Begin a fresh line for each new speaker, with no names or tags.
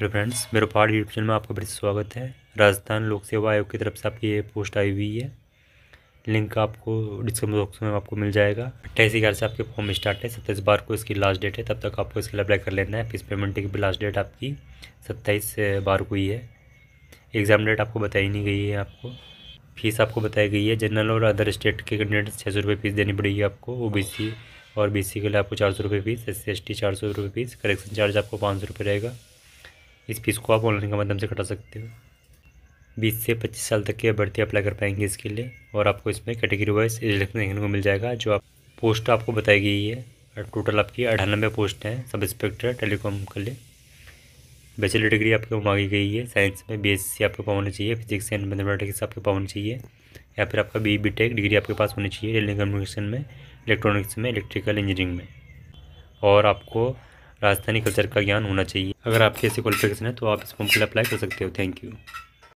hello friends मेरे पहाड़ YouTube channel में आपका फिर स्वागत है राजस्थान लोक सेवा आयोग की तरफ से आपकी ये पोस्ट आई हुई है लिंक आपको डिस्क्रिप्शन बॉक्स में आपको मिल जाएगा अट्ठाईस ग्यारह से आपके फॉर्म स्टार्ट है सत्ताईस बार को इसकी लास्ट डेट है तब तक आपको इसके लिए अप्लाई कर लेना है फीस पेमेंट की भी लास्ट डेट आपकी सत्ताईस बार को ही है एग्ज़ाम डेट आपको बताई नहीं गई है आपको फ़ीस आपको बताई गई है जनरल और अदर स्टेट के कैंडिडेट छः सौ रुपये फ़ीस देनी पड़ेगी आपको ओ बी सी और बी सी के लिए आपको चार सौ रुपये fees S C S T चार सौ रुपये फ़ीस करेक्शन चार्ज आपको पाँच सौ रुपये रहेगा इस फीस को आप ऑनलाइन के माध्यम से कटा सकते हो बीस से पच्चीस साल तक की अभ्यर्थी अप्लाई कर पाएंगे इसके लिए और आपको इसमें कैटेगरी वाइज एज लिखने देखने को मिल जाएगा जो आप पोस्ट आपको बताई गई है टोटल आपकी अठानबे पोस्ट हैं सब इंस्पेक्टर टेलीकॉम के लिए बैचलर डिग्री आपके मांगी गई है साइंस में बी आपके पास होनी चाहिए फिजिक्स एंड मैथमेटिक्स आपके पास होनी चाहिए या फिर आपका बी बी टेक डिग्री आपके पास होनी चाहिए टेली कम्युनिकेशन में इलेक्ट्रॉनिक्स में इलेक्ट्रिकल इंजीनियरिंग में और आपको राजस्थानी कल्चर का ज्ञान होना चाहिए अगर आपके ऐसे क्वालिफिकेशन है तो आप इस फॉर्म के लिए अप्लाई कर सकते हो थैंक यू